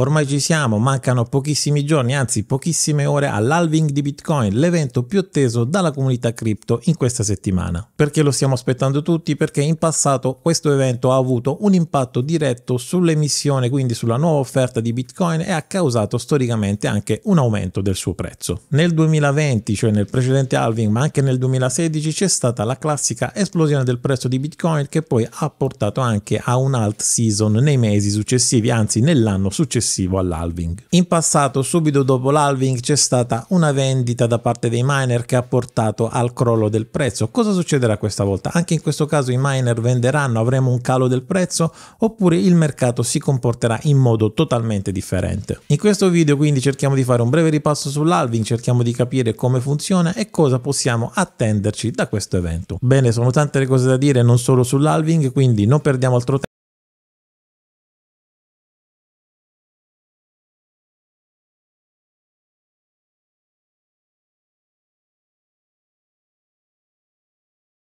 Ormai ci siamo, mancano pochissimi giorni, anzi pochissime ore all'halving di Bitcoin, l'evento più atteso dalla comunità cripto in questa settimana. Perché lo stiamo aspettando tutti? Perché in passato questo evento ha avuto un impatto diretto sull'emissione, quindi sulla nuova offerta di Bitcoin e ha causato storicamente anche un aumento del suo prezzo. Nel 2020, cioè nel precedente halving, ma anche nel 2016 c'è stata la classica esplosione del prezzo di Bitcoin che poi ha portato anche a un alt season nei mesi successivi, anzi nell'anno successivo successivo all'halving. In passato, subito dopo l'halving, c'è stata una vendita da parte dei miner che ha portato al crollo del prezzo. Cosa succederà questa volta? Anche in questo caso i miner venderanno, avremo un calo del prezzo oppure il mercato si comporterà in modo totalmente differente. In questo video quindi cerchiamo di fare un breve ripasso sull'halving, cerchiamo di capire come funziona e cosa possiamo attenderci da questo evento. Bene, sono tante le cose da dire non solo sull'halving, quindi non perdiamo altro tempo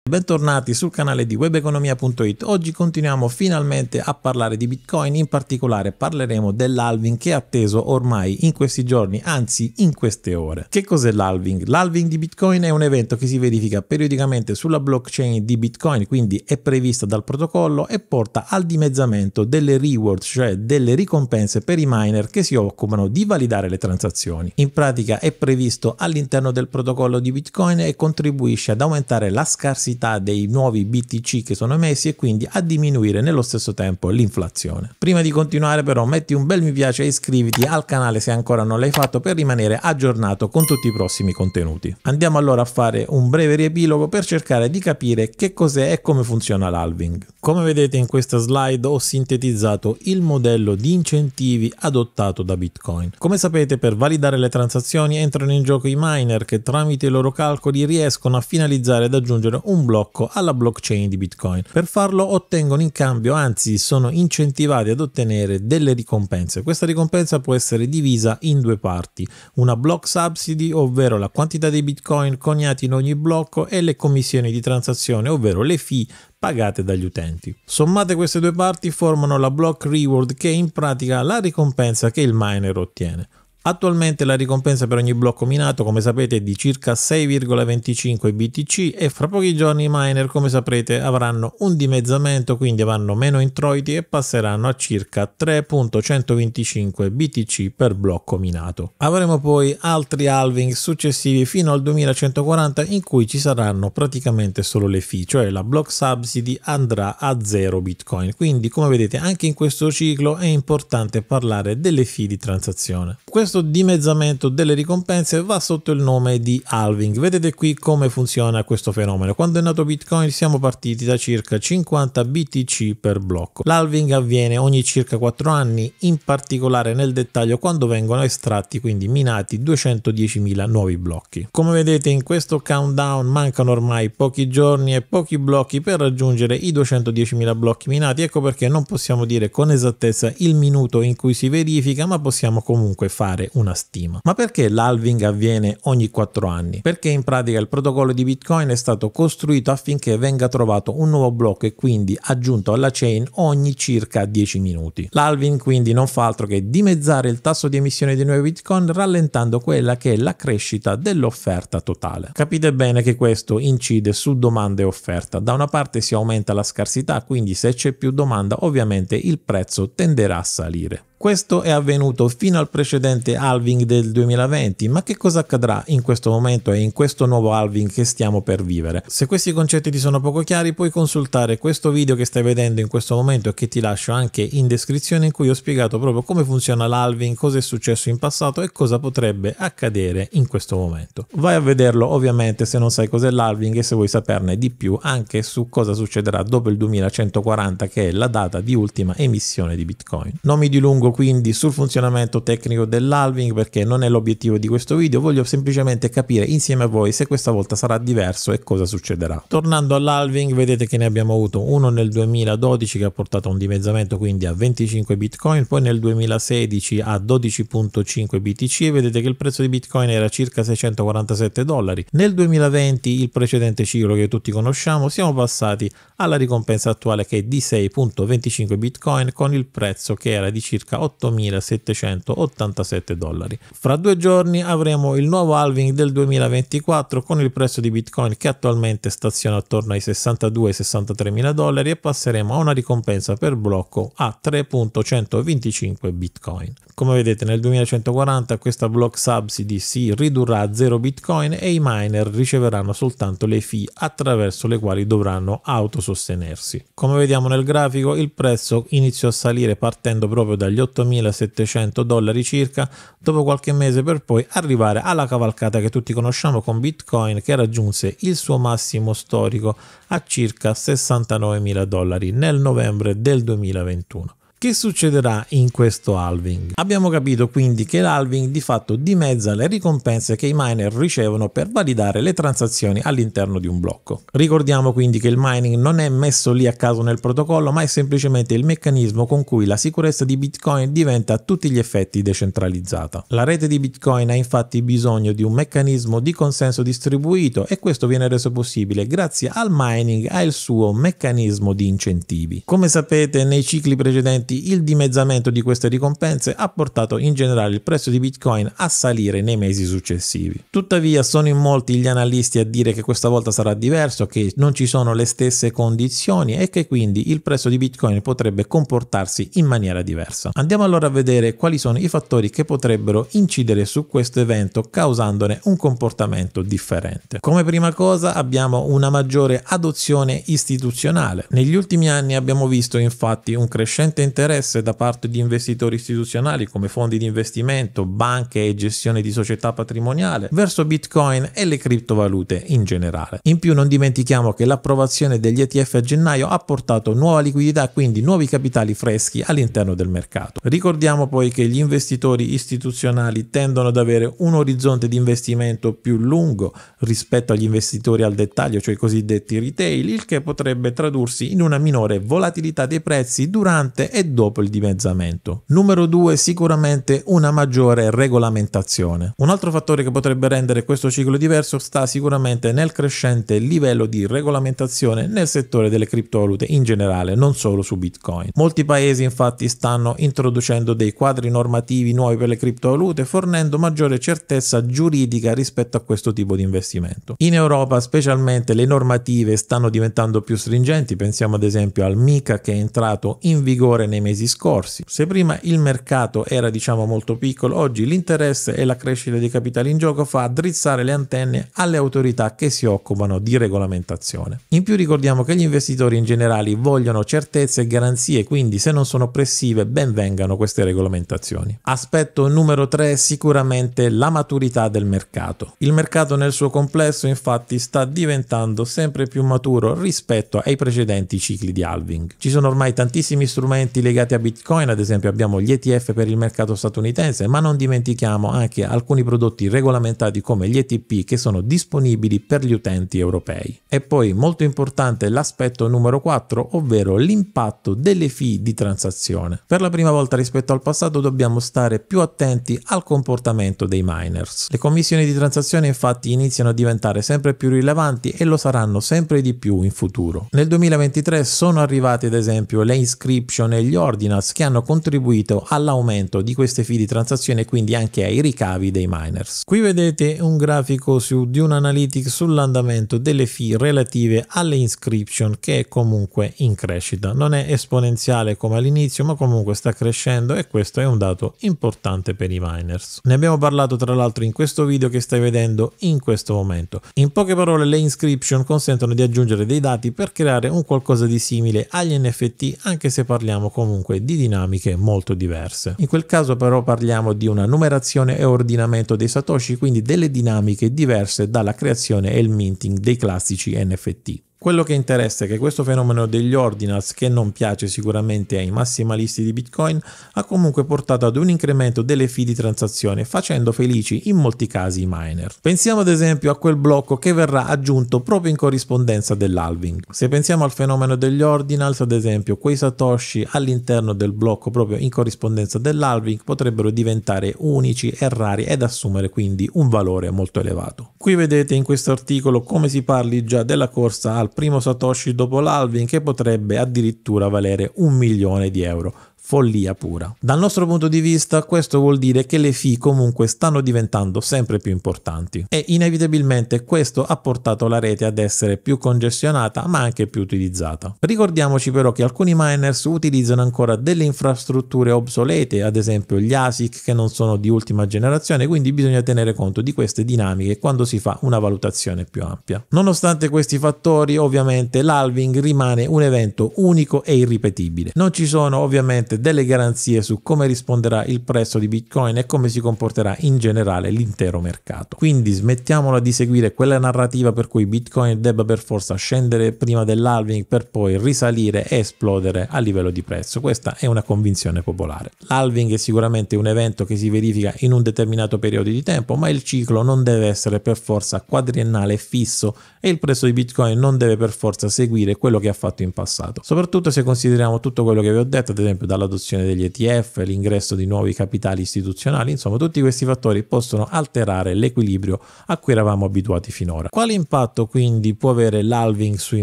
Bentornati sul canale di webeconomia.it. Oggi continuiamo finalmente a parlare di Bitcoin, in particolare parleremo dell'alving che è atteso ormai in questi giorni, anzi in queste ore. Che cos'è l'alving? L'alving di Bitcoin è un evento che si verifica periodicamente sulla blockchain di Bitcoin, quindi è prevista dal protocollo e porta al dimezzamento delle rewards, cioè delle ricompense per i miner che si occupano di validare le transazioni. In pratica è previsto all'interno del protocollo di Bitcoin e contribuisce ad aumentare la scarsità quantità dei nuovi BTC che sono emessi e quindi a diminuire nello stesso tempo l'inflazione. Prima di continuare però metti un bel mi piace e iscriviti al canale se ancora non l'hai fatto per rimanere aggiornato con tutti i prossimi contenuti. Andiamo allora a fare un breve riepilogo per cercare di capire che cos'è e come funziona l'alving. Come vedete in questa slide ho sintetizzato il modello di incentivi adottato da Bitcoin. Come sapete per validare le transazioni entrano in gioco i miner che tramite i loro calcoli riescono a finalizzare ed aggiungere un blocco alla blockchain di Bitcoin. Per farlo ottengono in cambio, anzi sono incentivati ad ottenere delle ricompense. Questa ricompensa può essere divisa in due parti, una block subsidy, ovvero la quantità dei Bitcoin coniati in ogni blocco e le commissioni di transazione, ovvero le fee pagate dagli utenti. Sommate queste due parti formano la block reward che è in pratica la ricompensa che il miner ottiene. Attualmente la ricompensa per ogni blocco minato, come sapete, è di circa 6,25 BTC e fra pochi giorni i miner, come saprete, avranno un dimezzamento, quindi avranno meno introiti e passeranno a circa 3.125 BTC per blocco minato. Avremo poi altri halving successivi fino al 2140 in cui ci saranno praticamente solo le fee, cioè la block subsidy andrà a 0 Bitcoin. Quindi, come vedete, anche in questo ciclo è importante parlare delle fee di transazione. Questo questo dimezzamento delle ricompense va sotto il nome di halving. Vedete qui come funziona questo fenomeno. Quando è nato Bitcoin siamo partiti da circa 50 BTC per blocco. L'halving avviene ogni circa 4 anni, in particolare nel dettaglio quando vengono estratti, quindi minati 210.000 nuovi blocchi. Come vedete in questo countdown mancano ormai pochi giorni e pochi blocchi per raggiungere i 210.000 blocchi minati, ecco perché non possiamo dire con esattezza il minuto in cui si verifica, ma possiamo comunque fare fare una stima. Ma perché l'halving avviene ogni 4 anni? Perché in pratica il protocollo di Bitcoin è stato costruito affinché venga trovato un nuovo blocco e quindi aggiunto alla chain ogni circa 10 minuti. L'halving quindi non fa altro che dimezzare il tasso di emissione di nuovi Bitcoin rallentando quella che è la crescita dell'offerta totale. Capite bene che questo incide su domanda e offerta. Da una parte si aumenta la scarsità, quindi se c'è più domanda ovviamente il prezzo tenderà a salire. Questo è avvenuto fino al precedente halving del 2020, ma che cosa accadrà in questo momento e in questo nuovo halving che stiamo per vivere? Se questi concetti ti sono poco chiari puoi consultare questo video che stai vedendo in questo momento e che ti lascio anche in descrizione in cui ho spiegato proprio come funziona l'halving, cosa è successo in passato e cosa potrebbe accadere in questo momento. Vai a vederlo ovviamente se non sai cos'è l'halving e se vuoi saperne di più anche su cosa succederà dopo il 2140 che è la data di ultima emissione di Bitcoin. Non mi dilungo quindi sul funzionamento tecnico dell'alving perché non è l'obiettivo di questo video, voglio semplicemente capire insieme a voi se questa volta sarà diverso e cosa succederà. Tornando all'alving vedete che ne abbiamo avuto uno nel 2012 che ha portato a un dimezzamento quindi a 25 bitcoin, poi nel 2016 a 12.5 BTC e vedete che il prezzo di bitcoin era circa 647 dollari. Nel 2020 il precedente ciclo che tutti conosciamo siamo passati alla ricompensa attuale che è di 6.25 bitcoin con il prezzo che era di circa 8.787 dollari. Fra due giorni avremo il nuovo halving del 2024 con il prezzo di Bitcoin che attualmente staziona attorno ai 62-63 mila dollari e passeremo a una ricompensa per blocco a 3.125 Bitcoin. Come vedete nel 2140 questa block subsidy si ridurrà a 0 Bitcoin e i miner riceveranno soltanto le fee attraverso le quali dovranno autosostenersi. Come vediamo nel grafico il prezzo iniziò a salire partendo proprio dagli 8.700 dollari circa dopo qualche mese per poi arrivare alla cavalcata che tutti conosciamo con Bitcoin che raggiunse il suo massimo storico a circa 69.000 dollari nel novembre del 2021. Che succederà in questo halving? Abbiamo capito quindi che l'halving di fatto dimezza le ricompense che i miner ricevono per validare le transazioni all'interno di un blocco. Ricordiamo quindi che il mining non è messo lì a caso nel protocollo, ma è semplicemente il meccanismo con cui la sicurezza di Bitcoin diventa a tutti gli effetti decentralizzata. La rete di Bitcoin ha infatti bisogno di un meccanismo di consenso distribuito e questo viene reso possibile grazie al mining e al suo meccanismo di incentivi. Come sapete nei cicli precedenti Infatti il dimezzamento di queste ricompense ha portato in generale il prezzo di Bitcoin a salire nei mesi successivi. Tuttavia sono in molti gli analisti a dire che questa volta sarà diverso, che non ci sono le stesse condizioni e che quindi il prezzo di Bitcoin potrebbe comportarsi in maniera diversa. Andiamo allora a vedere quali sono i fattori che potrebbero incidere su questo evento causandone un comportamento differente. Come prima cosa abbiamo una maggiore adozione istituzionale. Negli ultimi anni abbiamo visto infatti un crescente interesse interesse da parte di investitori istituzionali come fondi di investimento, banche e gestione di società patrimoniale verso Bitcoin e le criptovalute in generale. In più non dimentichiamo che l'approvazione degli ETF a gennaio ha portato nuova liquidità, quindi nuovi capitali freschi all'interno del mercato. Ricordiamo poi che gli investitori istituzionali tendono ad avere un orizzonte di investimento più lungo rispetto agli investitori al dettaglio, cioè i cosiddetti retail, il che potrebbe tradursi in una minore volatilità dei prezzi durante e dopo il dimezzamento. Numero due, sicuramente una maggiore regolamentazione. Un altro fattore che potrebbe rendere questo ciclo diverso sta sicuramente nel crescente livello di regolamentazione nel settore delle criptovalute in generale, non solo su Bitcoin. Molti paesi infatti stanno introducendo dei quadri normativi nuovi per le criptovalute fornendo maggiore certezza giuridica rispetto a questo tipo di investimento. In Europa specialmente le normative stanno diventando più stringenti, pensiamo ad esempio al MICA che è entrato in vigore nel nei mesi scorsi. Se prima il mercato era diciamo molto piccolo, oggi l'interesse e la crescita dei capitali in gioco fa drizzare le antenne alle autorità che si occupano di regolamentazione. In più ricordiamo che gli investitori in generale vogliono certezze e garanzie, quindi se non sono oppressive ben vengano queste regolamentazioni. Aspetto numero 3 sicuramente la maturità del mercato. Il mercato nel suo complesso infatti sta diventando sempre più maturo rispetto ai precedenti cicli di halving. Ci sono ormai tantissimi strumenti legati a Bitcoin, ad esempio abbiamo gli ETF per il mercato statunitense, ma non dimentichiamo anche alcuni prodotti regolamentati come gli ETP che sono disponibili per gli utenti europei. E poi molto importante l'aspetto numero 4, ovvero l'impatto delle fee di transazione. Per la prima volta rispetto al passato dobbiamo stare più attenti al comportamento dei miners. Le commissioni di transazione infatti iniziano a diventare sempre più rilevanti e lo saranno sempre di più in futuro. Nel 2023 sono arrivati ad esempio le inscription e gli degli ordinance che hanno contribuito all'aumento di queste fee di transazione e quindi anche ai ricavi dei miners. Qui vedete un grafico su Dune Analytics sull'andamento delle fee relative alle inscription che è comunque in crescita. Non è esponenziale come all'inizio ma comunque sta crescendo e questo è un dato importante per i miners. Ne abbiamo parlato tra l'altro in questo video che stai vedendo in questo momento. In poche parole le inscription consentono di aggiungere dei dati per creare un qualcosa di simile agli NFT anche se parliamo con comunque di dinamiche molto diverse. In quel caso però parliamo di una numerazione e ordinamento dei satoshi, quindi delle dinamiche diverse dalla creazione e il minting dei classici NFT. Quello che interessa è che questo fenomeno degli ordinals, che non piace sicuramente ai massimalisti di Bitcoin, ha comunque portato ad un incremento delle fee di transazione, facendo felici in molti casi i miner. Pensiamo ad esempio a quel blocco che verrà aggiunto proprio in corrispondenza dell'halving. Se pensiamo al fenomeno degli ordinals, ad esempio, quei satoshi all'interno del blocco proprio in corrispondenza dell'halving potrebbero diventare unici e rari ed assumere quindi un valore molto elevato. Qui vedete in questo articolo come si parli già della corsa al primo Satoshi dopo l'Alvin che potrebbe addirittura valere un milione di euro follia pura. Dal nostro punto di vista questo vuol dire che le FI comunque stanno diventando sempre più importanti e inevitabilmente questo ha portato la rete ad essere più congestionata ma anche più utilizzata. Ricordiamoci però che alcuni miners utilizzano ancora delle infrastrutture obsolete, ad esempio gli ASIC che non sono di ultima generazione, quindi bisogna tenere conto di queste dinamiche quando si fa una valutazione più ampia. Nonostante questi fattori ovviamente l'halving rimane un evento unico e irripetibile. Non ci sono ovviamente offerte delle garanzie su come risponderà il prezzo di Bitcoin e come si comporterà in generale l'intero mercato. Quindi smettiamola di seguire quella narrativa per cui Bitcoin debba per forza scendere prima dell'halving per poi risalire e esplodere a livello di prezzo. Questa è una convinzione popolare. L'halving è sicuramente un evento che si verifica in un determinato periodo di tempo, ma il ciclo non deve essere per forza quadriennale fisso e il prezzo di Bitcoin non deve per forza seguire quello che ha fatto in passato. Soprattutto se consideriamo tutto quello che vi ho detto, ad esempio dalla l'adozione degli ETF, l'ingresso di nuovi capitali istituzionali, insomma tutti questi fattori possono alterare l'equilibrio a cui eravamo abituati finora. Quale impatto quindi può avere l'halving sui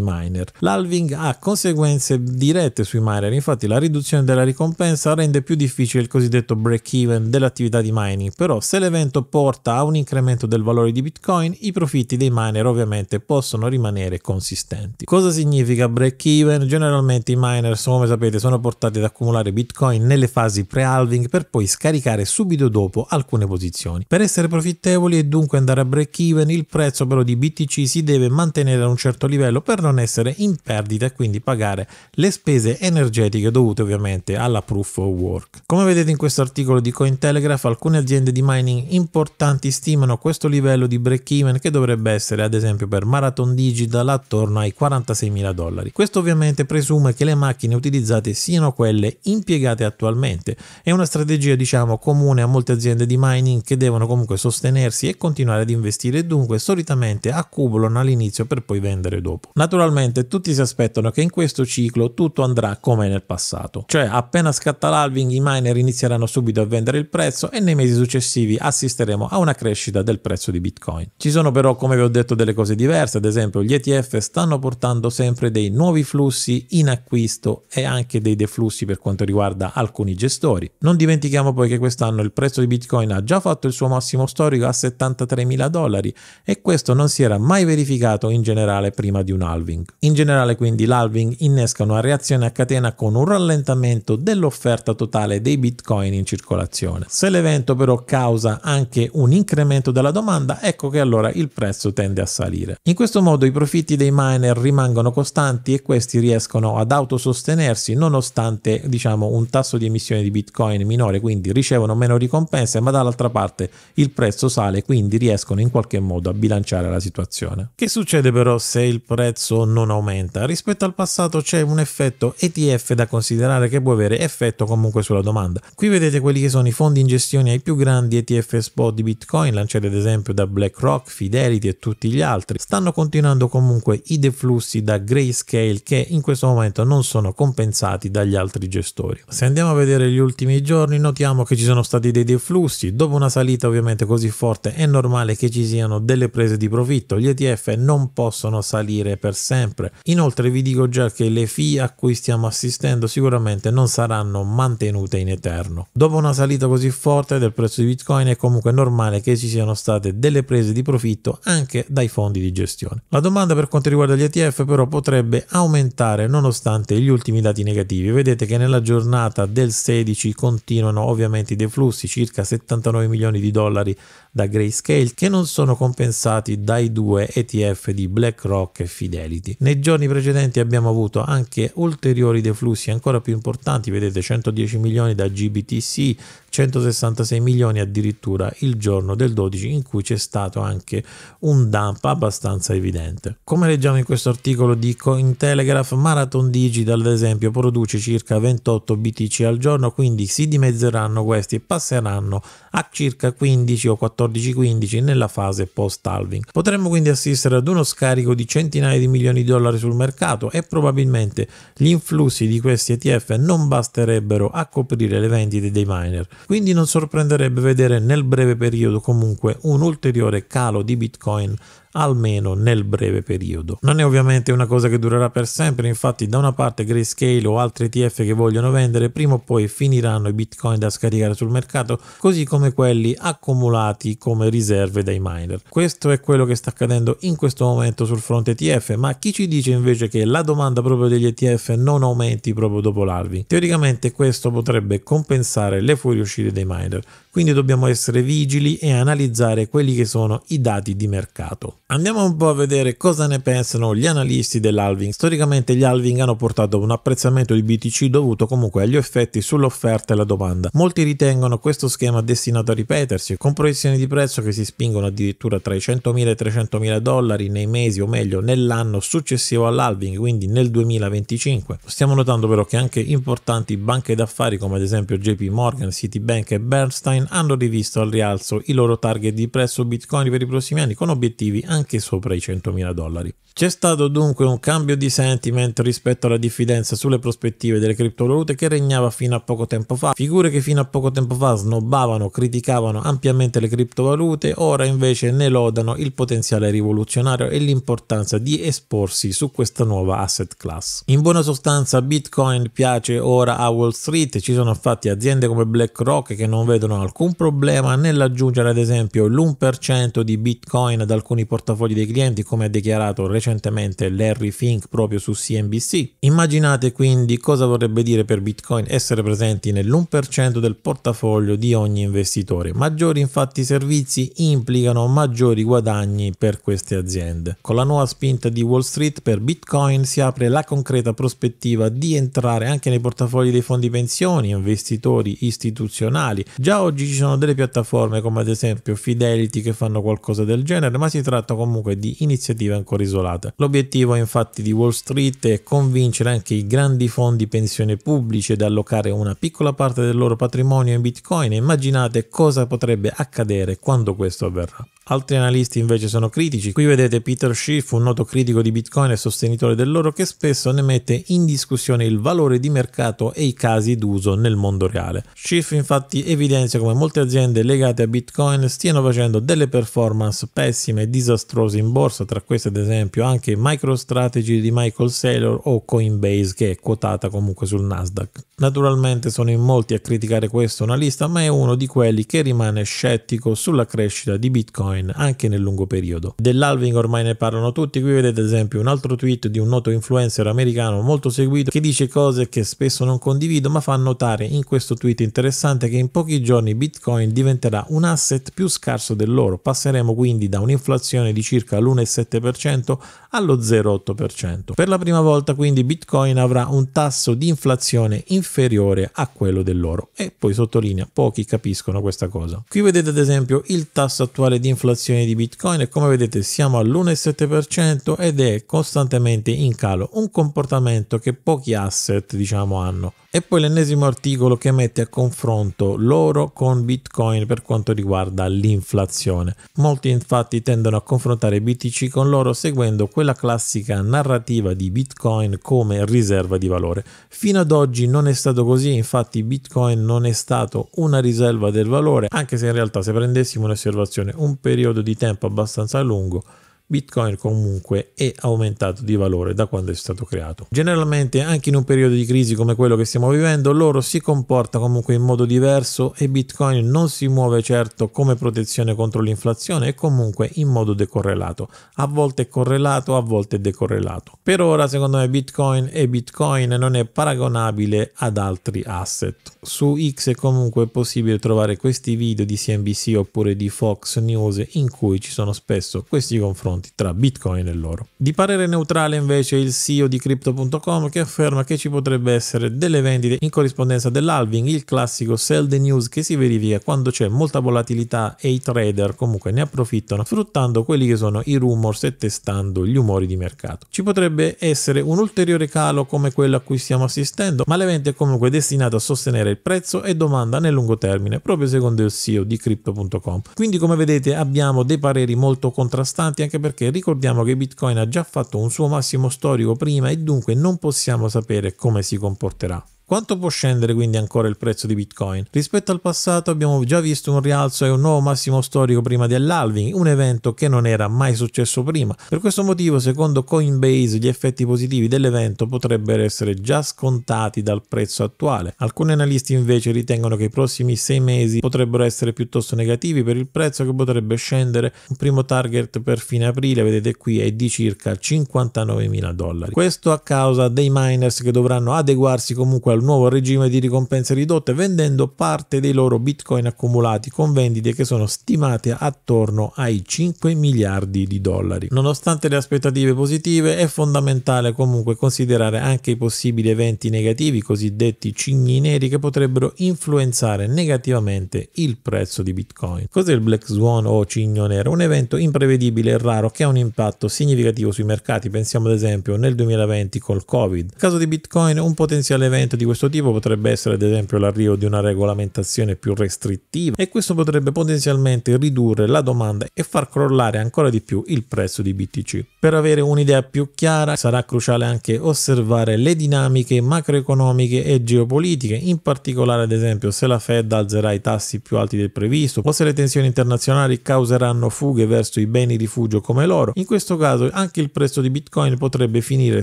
miner? L'halving ha conseguenze dirette sui miner, infatti la riduzione della ricompensa rende più difficile il cosiddetto break even dell'attività di mining, però se l'evento porta a un incremento del valore di Bitcoin, i profitti dei miner ovviamente possono rimanere consistenti. Cosa significa break even? Generalmente i miner, come sapete, sono portati ad accumulare comprare Bitcoin nelle fasi pre-halving per poi scaricare subito dopo alcune posizioni. Per essere profittevoli e dunque andare a break even, il prezzo però di BTC si deve mantenere a un certo livello per non essere in perdita e quindi pagare le spese energetiche dovute ovviamente alla proof of work. Come vedete in questo articolo di Cointelegraph, alcune aziende di mining importanti stimano questo livello di break even che dovrebbe essere ad esempio per Marathon Digital attorno ai 46 mila dollari. Questo ovviamente presume che le macchine utilizzate siano quelle in impiegate attualmente. È una strategia, diciamo, comune a molte aziende di mining che devono comunque sostenersi e continuare ad investire, dunque solitamente accumulano all'inizio per poi vendere dopo. Naturalmente tutti si aspettano che in questo ciclo tutto andrà come nel passato, cioè appena scatta l'halving i miner inizieranno subito a vendere il prezzo e nei mesi successivi assisteremo a una crescita del prezzo di Bitcoin. Ci sono però, come vi ho detto, delle cose diverse, ad esempio gli ETF stanno portando sempre dei nuovi flussi in acquisto e anche dei deflussi per quanto quanto riguarda alcuni gestori. Non dimentichiamo poi che quest'anno il prezzo di Bitcoin ha già fatto il suo massimo storico a 73 mila dollari e questo non si era mai verificato in generale prima di un halving. In generale quindi l'halving innesca una reazione a catena con un rallentamento dell'offerta totale dei Bitcoin in circolazione. Se l'evento però causa anche un incremento della domanda, ecco che allora il prezzo tende a salire. In questo modo i profitti dei miner rimangono costanti e questi riescono ad autosostenersi nonostante diciamo diciamo, un tasso di emissione di bitcoin minore, quindi ricevono meno ricompense, ma dall'altra parte il prezzo sale, quindi riescono in qualche modo a bilanciare la situazione. Che succede però se il prezzo non aumenta? Rispetto al passato c'è un effetto ETF da considerare che può avere effetto comunque sulla domanda. Qui vedete quelli che sono i fondi in gestione ai più grandi ETF spot di bitcoin, lanciati ad esempio da BlackRock, Fidelity e tutti gli altri. Stanno continuando comunque i deflussi da Grayscale che in questo momento non sono compensati dagli altri gestori storico. Se andiamo a vedere gli ultimi giorni notiamo che ci sono stati dei deflussi, dopo una salita ovviamente così forte è normale che ci siano delle prese di profitto, gli ETF non possono salire per sempre. Inoltre vi dico già che le FI a cui stiamo assistendo sicuramente non saranno mantenute in eterno. Dopo una salita così forte del prezzo di Bitcoin è comunque normale che ci siano state delle prese di profitto anche dai fondi di gestione. La domanda per quanto riguarda gli ETF però potrebbe aumentare nonostante gli ultimi dati negativi. Vedete che nella giornata giornata del 16 continuano ovviamente i deflussi, circa 79 milioni di dollari da Grayscale, che non sono compensati dai due ETF di BlackRock e Fidelity. Nei giorni precedenti abbiamo avuto anche ulteriori deflussi ancora più importanti, vedete 110 milioni da GBTC, 166 milioni addirittura il giorno del 12 in cui c'è stato anche un dump abbastanza evidente. Come leggiamo in questo articolo di Cointelegraph, Marathon Digital ad esempio produce circa 28 BTC al giorno, quindi si dimezzeranno questi e passeranno a circa 15 o 14-15 nella fase post-halving. Potremmo quindi assistere ad uno scarico di centinaia di milioni di dollari sul mercato e probabilmente gli influssi di questi ETF non basterebbero a coprire le vendite dei miner. Quindi non sorprenderebbe vedere nel breve periodo comunque un ulteriore calo di Bitcoin almeno nel breve periodo. Non è ovviamente una cosa che durerà per sempre, infatti da una parte Grayscale o altri ETF che vogliono vendere prima o poi finiranno i bitcoin da scaricare sul mercato, così come quelli accumulati come riserve dai miner. Questo è quello che sta accadendo in questo momento sul fronte ETF, ma chi ci dice invece che la domanda proprio degli ETF non aumenti proprio dopo l'alvi? Teoricamente questo potrebbe compensare le fuoriuscite dei miner, quindi dobbiamo essere vigili e analizzare quelli che sono i dati di mercato. Andiamo un po' a vedere cosa ne pensano gli analisti dell'Alving. Storicamente gli Alving hanno portato un apprezzamento di BTC dovuto comunque agli effetti sull'offerta e la domanda. Molti ritengono questo schema destinato a ripetersi, con proiezioni di prezzo che si spingono addirittura tra i 100.000 e i 300.000 dollari nei mesi o meglio nell'anno successivo all'Alving, quindi nel 2025. Stiamo notando però che anche importanti banche d'affari come ad esempio JP Morgan, Citibank e Bernstein hanno rivisto al rialzo i loro target di prezzo Bitcoin per i prossimi anni con obiettivi anche anche sopra i 100.000 dollari. C'è stato dunque un cambio di sentiment rispetto alla diffidenza sulle prospettive delle criptovalute che regnava fino a poco tempo fa. Figure che fino a poco tempo fa snobbavano, criticavano ampiamente le criptovalute, ora invece ne lodano il potenziale rivoluzionario e l'importanza di esporsi su questa nuova asset class. In buona sostanza Bitcoin piace ora a Wall Street, ci sono infatti aziende come BlackRock che non vedono alcun problema nell'aggiungere ad esempio l'1% di Bitcoin ad alcuni portafogli dei clienti come ha dichiarato recentemente recentemente Larry Fink proprio su CNBC. Immaginate quindi cosa vorrebbe dire per Bitcoin essere presenti nell'1% del portafoglio di ogni investitore. Maggiori infatti servizi implicano maggiori guadagni per queste aziende. Con la nuova spinta di Wall Street per Bitcoin si apre la concreta prospettiva di entrare anche nei portafogli dei fondi pensioni, investitori istituzionali. Già oggi ci sono delle piattaforme come ad esempio Fidelity che fanno qualcosa del genere, ma si tratta comunque di iniziative ancora isolate agevolata. L'obiettivo infatti di Wall Street è convincere anche i grandi fondi pensione pubblici ad allocare una piccola parte del loro patrimonio in bitcoin e immaginate cosa potrebbe accadere quando questo avverrà. Altri analisti invece sono critici. Qui vedete Peter Schiff, un noto critico di Bitcoin e sostenitore dell'oro, che spesso ne mette in discussione il valore di mercato e i casi d'uso nel mondo reale. Schiff infatti evidenzia come molte aziende legate a Bitcoin stiano facendo delle performance pessime e disastrose in borsa, tra queste ad esempio anche MicroStrategy di Michael Saylor o Coinbase che è quotata comunque sul Nasdaq. Naturalmente sono in molti a criticare questo analista, ma è uno di quelli che rimane scettico sulla crescita di Bitcoin online anche nel lungo periodo. Dell'alving ormai ne parlano tutti, qui vedete ad esempio un altro tweet di un noto influencer americano molto seguito che dice cose che spesso non condivido ma fa notare in questo tweet interessante che in pochi giorni Bitcoin diventerà un asset più scarso dell'oro, passeremo quindi da un'inflazione di circa l'1,7% allo 0,8%. Per la prima volta quindi Bitcoin avrà un tasso di inflazione inferiore a quello dell'oro e poi sottolinea pochi capiscono questa cosa. Qui vedete ad esempio il tasso attuale di inflazione inflazione di Bitcoin e come vedete siamo all'1,7% ed è costantemente in calo, un comportamento che pochi asset diciamo hanno. E poi l'ennesimo articolo che mette a confronto l'oro con Bitcoin per quanto riguarda l'inflazione. Molti infatti tendono a confrontare BTC con l'oro seguendo quella classica narrativa di Bitcoin come riserva di valore. Fino ad oggi non è stato così, infatti Bitcoin non è stato una riserva del valore, anche se in realtà se prendessimo un'osservazione un periodo di tempo abbastanza lungo Bitcoin comunque è aumentato di valore da quando è stato creato. Generalmente anche in un periodo di crisi come quello che stiamo vivendo l'oro si comporta comunque in modo diverso e Bitcoin non si muove certo come protezione contro l'inflazione e comunque in modo decorrelato. A volte è correlato, a volte è decorrelato. Per ora secondo me Bitcoin e Bitcoin non è paragonabile ad altri asset. Su X è comunque possibile trovare questi video di CNBC oppure di Fox News in cui ci sono spesso questi confronti confronti tra Bitcoin e l'oro. Di parere neutrale invece il CEO di Crypto.com che afferma che ci potrebbe essere delle vendite in corrispondenza dell'halving, il classico sell the news che si verifica quando c'è molta volatilità e i trader comunque ne approfittano sfruttando quelli che sono i rumors e testando gli umori di mercato. Ci potrebbe essere un ulteriore calo come quello a cui stiamo assistendo, ma l'evento è comunque destinato a sostenere il prezzo e domanda nel lungo termine, proprio secondo il CEO di Crypto.com. Quindi come vedete abbiamo dei pareri molto contrastanti anche per perché ricordiamo che Bitcoin ha già fatto un suo massimo storico prima e dunque non possiamo sapere come si comporterà. Quanto può scendere quindi ancora il prezzo di Bitcoin? Rispetto al passato abbiamo già visto un rialzo e un nuovo massimo storico prima dell'Alving, un evento che non era mai successo prima. Per questo motivo, secondo Coinbase, gli effetti positivi dell'evento potrebbero essere già scontati dal prezzo attuale. Alcuni analisti invece ritengono che i prossimi sei mesi potrebbero essere piuttosto negativi per il prezzo che potrebbe scendere. Un primo target per fine aprile, vedete qui, è di circa 59 mila dollari. Questo a causa dei miners che dovranno adeguarsi comunque al al nuovo regime di ricompense ridotte vendendo parte dei loro bitcoin accumulati con vendite che sono stimate attorno ai 5 miliardi di dollari. Nonostante le aspettative positive è fondamentale comunque considerare anche i possibili eventi negativi, i cosiddetti cigni neri, che potrebbero influenzare negativamente il prezzo di bitcoin. Cos'è il black swan o cigno nero? Un evento imprevedibile e raro che ha un impatto significativo sui mercati, pensiamo ad esempio nel 2020 col covid. Nel caso di bitcoin un potenziale evento di questo tipo potrebbe essere ad esempio l'arrivo di una regolamentazione più restrittiva e questo potrebbe potenzialmente ridurre la domanda e far crollare ancora di più il prezzo di BTC. Per avere un'idea più chiara sarà cruciale anche osservare le dinamiche macroeconomiche e geopolitiche, in particolare ad esempio se la Fed alzerà i tassi più alti del previsto o se le tensioni internazionali causeranno fughe verso i beni rifugio come l'oro. In questo caso anche il prezzo di Bitcoin potrebbe finire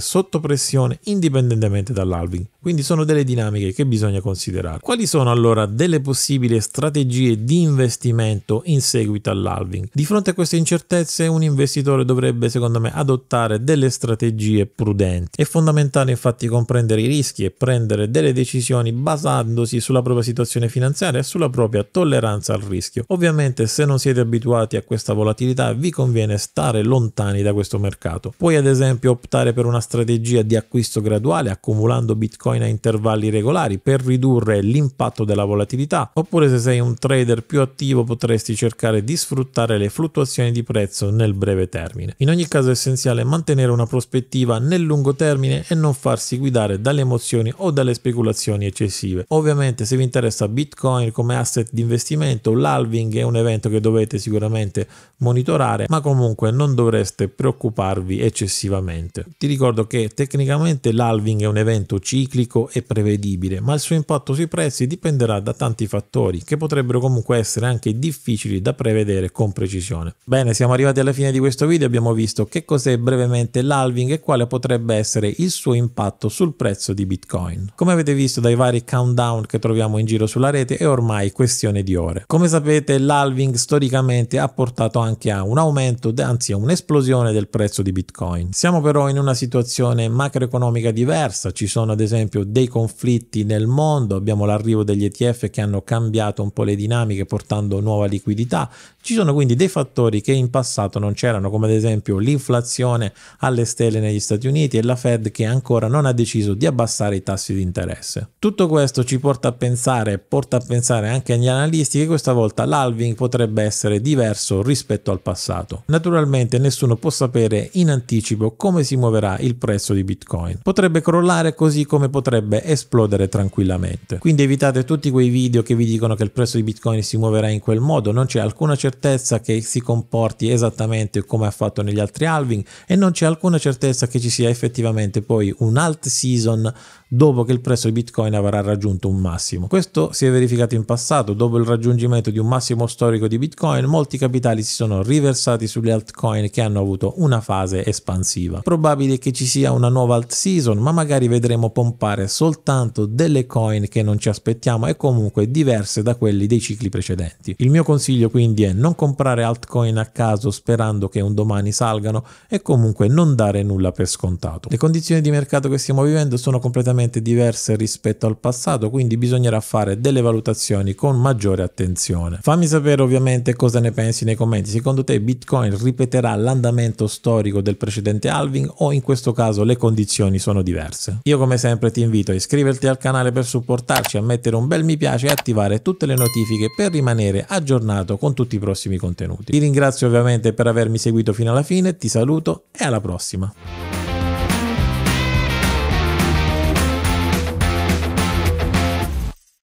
sotto pressione indipendentemente dall'alving. Quindi sono delle dinamiche che bisogna considerare. Quali sono allora delle possibili strategie di investimento in seguito all'alving? Di fronte a queste incertezze un investitore dovrebbe secondo me adottare delle strategie prudenti. È fondamentale infatti comprendere i rischi e prendere delle decisioni basandosi sulla propria situazione finanziaria e sulla propria tolleranza al rischio. Ovviamente se non siete abituati a questa volatilità vi conviene stare lontani da questo mercato. Puoi ad esempio optare per una strategia di acquisto graduale accumulando bitcoin bitcoin a intervalli regolari per ridurre l'impatto della volatilità, oppure se sei un trader più attivo potresti cercare di sfruttare le fluttuazioni di prezzo nel breve termine. In ogni caso è essenziale mantenere una prospettiva nel lungo termine e non farsi guidare dalle emozioni o dalle speculazioni eccessive. Ovviamente se vi interessa bitcoin come asset di investimento, l'alving è un evento che dovete sicuramente monitorare, ma comunque non dovreste preoccuparvi eccessivamente. Ti ricordo che tecnicamente l'alving è un evento ciclico ciclico e prevedibile, ma il suo impatto sui prezzi dipenderà da tanti fattori che potrebbero comunque essere anche difficili da prevedere con precisione. Bene, siamo arrivati alla fine di questo video, abbiamo visto che cos'è brevemente l'halving e quale potrebbe essere il suo impatto sul prezzo di Bitcoin. Come avete visto dai vari countdown che troviamo in giro sulla rete è ormai questione di ore. Come sapete l'halving storicamente ha portato anche a un aumento, anzi a un'esplosione del prezzo di Bitcoin. Siamo però in una situazione macroeconomica diversa, ci sono ad esempio esempio dei conflitti nel mondo, abbiamo l'arrivo degli ETF che hanno cambiato un po' le dinamiche portando nuova liquidità, ci sono quindi dei fattori che in passato non c'erano come ad esempio l'inflazione alle stelle negli Stati Uniti e la Fed che ancora non ha deciso di abbassare i tassi di interesse. Tutto questo ci porta a pensare, porta a pensare anche agli analisti che questa volta l'halving potrebbe essere diverso rispetto al passato. Naturalmente nessuno può sapere in anticipo come si muoverà il prezzo di Bitcoin. Potrebbe crollare così come potrebbe potrebbe esplodere tranquillamente. Quindi evitate tutti quei video che vi dicono che il prezzo di Bitcoin si muoverà in quel modo, non c'è alcuna certezza che si comporti esattamente come ha fatto negli altri halving e non c'è alcuna certezza che ci sia effettivamente poi un alt season dopo che il prezzo di Bitcoin avrà raggiunto un massimo. Questo si è verificato in passato, dopo il raggiungimento di un massimo storico di Bitcoin, molti capitali si sono riversati sulle altcoin che hanno avuto una fase espansiva. Probabile che ci sia una nuova alt season, ma magari vedremo pompare soltanto delle coin che non ci aspettiamo e comunque diverse da quelli dei cicli precedenti. Il mio consiglio quindi è non comprare altcoin a caso sperando che un domani salgano e comunque non dare nulla per scontato. Le condizioni di mercato che stiamo vivendo sono completamente completamente diverse rispetto al passato, quindi bisognerà fare delle valutazioni con maggiore attenzione. Fammi sapere ovviamente cosa ne pensi nei commenti. Secondo te Bitcoin ripeterà l'andamento storico del precedente halving o in questo caso le condizioni sono diverse? Io come sempre ti invito a iscriverti al canale per supportarci, a mettere un bel mi piace e attivare tutte le notifiche per rimanere aggiornato con tutti i prossimi contenuti. Ti ringrazio ovviamente per avermi seguito fino alla fine, ti saluto e alla prossima!